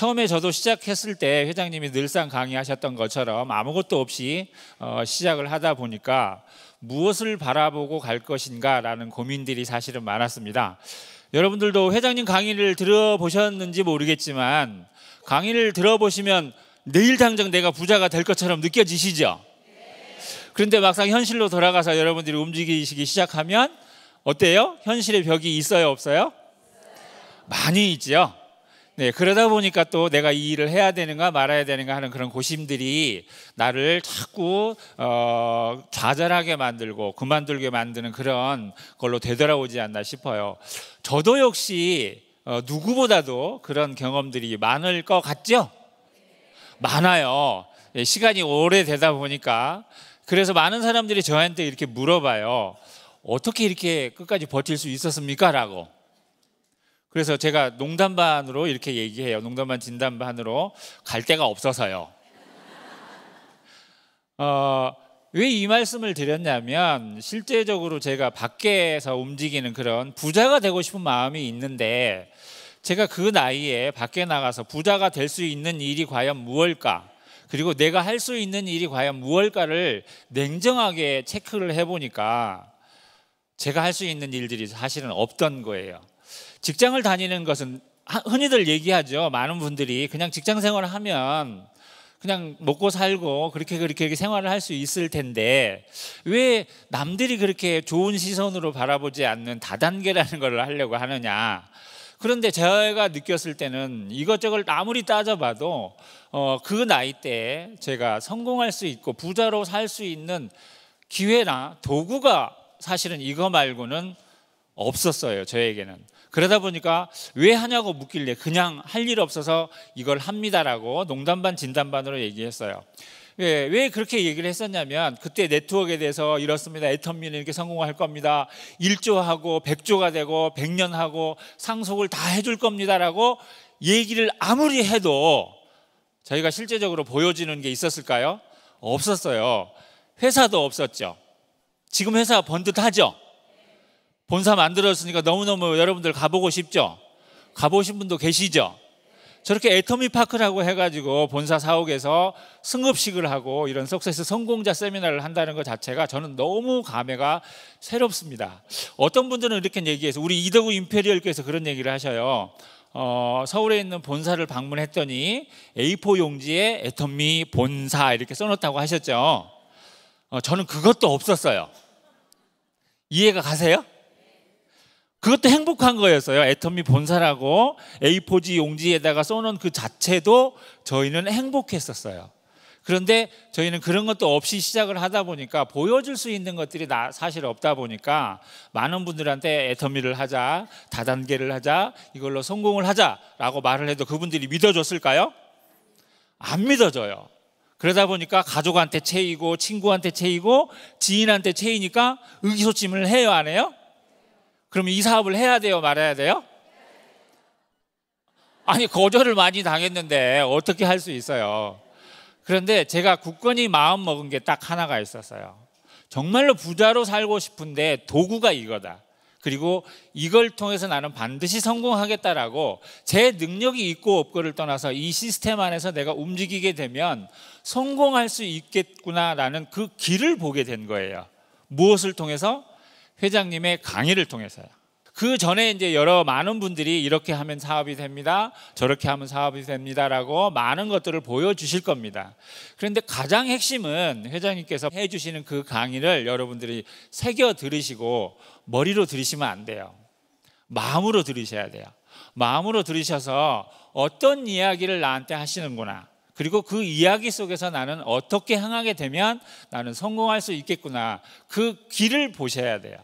처음에 저도 시작했을 때 회장님이 늘상 강의하셨던 것처럼 아무것도 없이 어, 시작을 하다 보니까 무엇을 바라보고 갈 것인가라는 고민들이 사실은 많았습니다. 여러분들도 회장님 강의를 들어보셨는지 모르겠지만 강의를 들어보시면 내일 당장 내가 부자가 될 것처럼 느껴지시죠? 그런데 막상 현실로 돌아가서 여러분들이 움직이시기 시작하면 어때요? 현실의 벽이 있어요, 없어요? 많이 있죠 네, 그러다 보니까 또 내가 이 일을 해야 되는가 말아야 되는가 하는 그런 고심들이 나를 자꾸 어, 좌절하게 만들고 그만둘게 만드는 그런 걸로 되돌아오지 않나 싶어요. 저도 역시 어, 누구보다도 그런 경험들이 많을 것 같죠? 많아요. 예, 시간이 오래 되다 보니까 그래서 많은 사람들이 저한테 이렇게 물어봐요. 어떻게 이렇게 끝까지 버틸 수 있었습니까? 라고. 그래서 제가 농담 반으로 이렇게 얘기해요. 농담 반 진담 반으로 갈 데가 없어서요. 어, 왜 이 말씀을 드렸냐면 실제적으로 제가 밖에서 움직이는 그런 부자가 되고 싶은 마음이 있는데 제가 그 나이에 밖에 나가서 부자가 될 수 있는 일이 과연 무엇일까? 그리고 내가 할 수 있는 일이 과연 무엇일까를 냉정하게 체크를 해보니까 제가 할 수 있는 일들이 사실은 없던 거예요. 직장을 다니는 것은 흔히들 얘기하죠. 많은 분들이 그냥 직장 생활을 하면 그냥 먹고 살고 그렇게 그렇게, 생활을 할 수 있을 텐데 왜 남들이 그렇게 좋은 시선으로 바라보지 않는 다단계라는 걸 하려고 하느냐. 그런데 제가 느꼈을 때는 이것저것 아무리 따져봐도 어, 그 나이 때 제가 성공할 수 있고 부자로 살 수 있는 기회나 도구가 사실은 이거 말고는 없었어요. 저에게는. 그러다 보니까 왜 하냐고 묻길래 그냥 할 일 없어서 이걸 합니다라고 농담반 진담반으로 얘기했어요. 예, 왜 그렇게 얘기를 했었냐면 그때 네트워크에 대해서 이렇습니다. 애터미는 이렇게 성공할 겁니다. 1조하고 100조가 되고 100년하고 상속을 다 해줄 겁니다라고 얘기를 아무리 해도 저희가 실제적으로 보여지는 게 있었을까요? 없었어요. 회사도 없었죠. 지금 회사 번듯하죠. 본사 만들었으니까 너무너무 여러분들 가보고 싶죠? 가보신 분도 계시죠? 저렇게 애터미 파크라고 해가지고 본사 사옥에서 승급식을 하고 이런 석세스 성공자 세미나를 한다는 것 자체가 저는 너무 감회가 새롭습니다. 어떤 분들은 이렇게 얘기해서 우리 이덕우 임페리얼께서 그런 얘기를 하셔요. 어, 서울에 있는 본사를 방문했더니 A4 용지에 애터미 본사 이렇게 써놓다고 하셨죠. 어, 저는 그것도 없었어요. 이해가 가세요? 그것도 행복한 거였어요. 애터미 본사라고 A4지 용지에다가 써놓은 그 자체도 저희는 행복했었어요. 그런데 저희는 그런 것도 없이 시작을 하다 보니까 보여줄 수 있는 것들이 사실 없다 보니까 많은 분들한테 애터미를 하자, 다단계를 하자, 이걸로 성공을 하자라고 말을 해도 그분들이 믿어줬을까요? 안 믿어줘요. 그러다 보니까 가족한테 채이고 친구한테 채이고 지인한테 채이니까 의기소침을 해요, 안 해요? 그러면 이 사업을 해야 돼요, 말아야 돼요? 아니, 거절을 많이 당했는데 어떻게 할 수 있어요? 그런데 제가 굳건히 마음 먹은 게 딱 하나가 있었어요. 정말로 부자로 살고 싶은데 도구가 이거다. 그리고 이걸 통해서 나는 반드시 성공하겠다라고 제 능력이 있고 없고를 떠나서 이 시스템 안에서 내가 움직이게 되면 성공할 수 있겠구나라는 그 길을 보게 된 거예요. 무엇을 통해서? 회장님의 강의를 통해서요. 그 전에 이제 여러 많은 분들이 이렇게 하면 사업이 됩니다. 저렇게 하면 사업이 됩니다라고 많은 것들을 보여주실 겁니다. 그런데 가장 핵심은 회장님께서 해주시는 그 강의를 여러분들이 새겨 들으시고 머리로 들으시면 안 돼요. 마음으로 들으셔야 돼요. 마음으로 들으셔서 어떤 이야기를 나한테 하시는구나. 그리고 그 이야기 속에서 나는 어떻게 향하게 되면 나는 성공할 수 있겠구나. 그 길을 보셔야 돼요.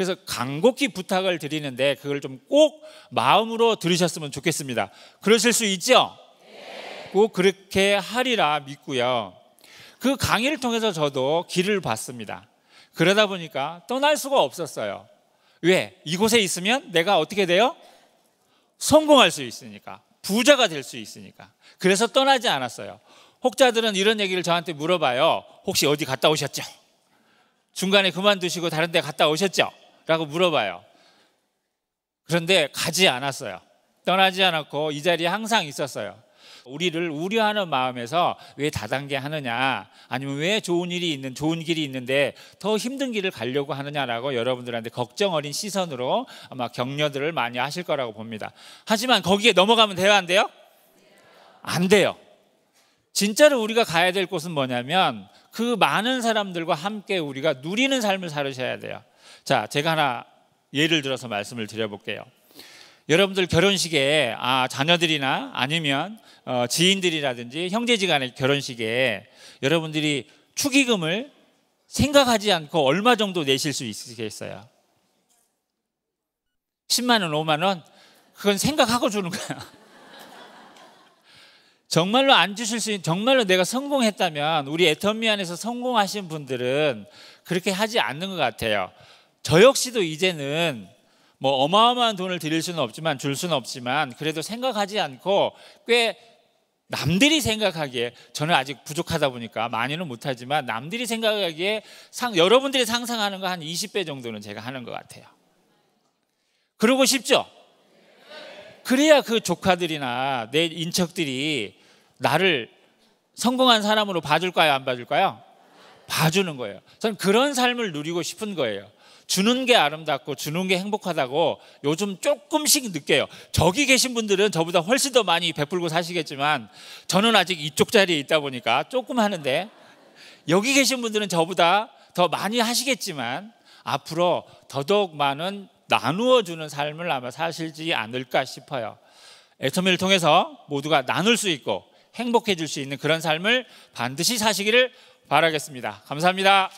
그래서 간곡히 부탁을 드리는데 그걸 좀 꼭 마음으로 들으셨으면 좋겠습니다. 그러실 수 있죠? 네. 꼭 그렇게 하리라 믿고요. 그 강의를 통해서 저도 길을 봤습니다. 그러다 보니까 떠날 수가 없었어요. 왜? 이곳에 있으면 내가 어떻게 돼요? 성공할 수 있으니까. 부자가 될 수 있으니까. 그래서 떠나지 않았어요. 혹자들은 이런 얘기를 저한테 물어봐요. 혹시 어디 갔다 오셨죠? 중간에 그만두시고 다른 데 갔다 오셨죠? 라고 물어봐요. 그런데 가지 않았어요. 떠나지 않았고 이 자리에 항상 있었어요. 우리를 우려하는 마음에서 왜 다단계 하느냐 아니면 왜 좋은 일이 있는 좋은 길이 있는데 더 힘든 길을 가려고 하느냐라고 여러분들한테 걱정 어린 시선으로 아마 격려들을 많이 하실 거라고 봅니다. 하지만 거기에 넘어가면 돼요 안 돼요? 안 돼요. 진짜로 우리가 가야 될 곳은 뭐냐면 그 많은 사람들과 함께 우리가 누리는 삶을 살으셔야 돼요. 자, 제가 하나 예를 들어서 말씀을 드려볼게요. 여러분들 결혼식에 아, 자녀들이나 아니면 어, 지인들이라든지 형제지간의 결혼식에 여러분들이 축의금을 생각하지 않고 얼마 정도 내실 수있겠어요 10만 원, 5만 원? 그건 생각하고 주는 거야. 정말로 안 주실 수있 정말로 내가 성공했다면 우리 애터미 안에서 성공하신 분들은 그렇게 하지 않는 것 같아요. 저 역시도 이제는 뭐 어마어마한 돈을 드릴 수는 없지만 줄 수는 없지만 그래도 생각하지 않고 꽤 남들이 생각하기에 저는 아직 부족하다 보니까 많이는 못하지만 남들이 생각하기에 상, 여러분들이 상상하는 거 한 20배 정도는 제가 하는 것 같아요. 그러고 싶죠? 그래야 그 조카들이나 내 인척들이 나를 성공한 사람으로 봐줄까요? 안 봐줄까요? 봐주는 거예요. 저는 그런 삶을 누리고 싶은 거예요. 주는 게 아름답고 주는 게 행복하다고 요즘 조금씩 느껴요. 저기 계신 분들은 저보다 훨씬 더 많이 베풀고 사시겠지만 저는 아직 이쪽 자리에 있다 보니까 조금 하는데 여기 계신 분들은 저보다 더 많이 하시겠지만 앞으로 더더욱 많은 나누어 주는 삶을 아마 사실지 않을까 싶어요. 애터미를 통해서 모두가 나눌 수 있고 행복해질 수 있는 그런 삶을 반드시 사시기를 바라겠습니다. 감사합니다.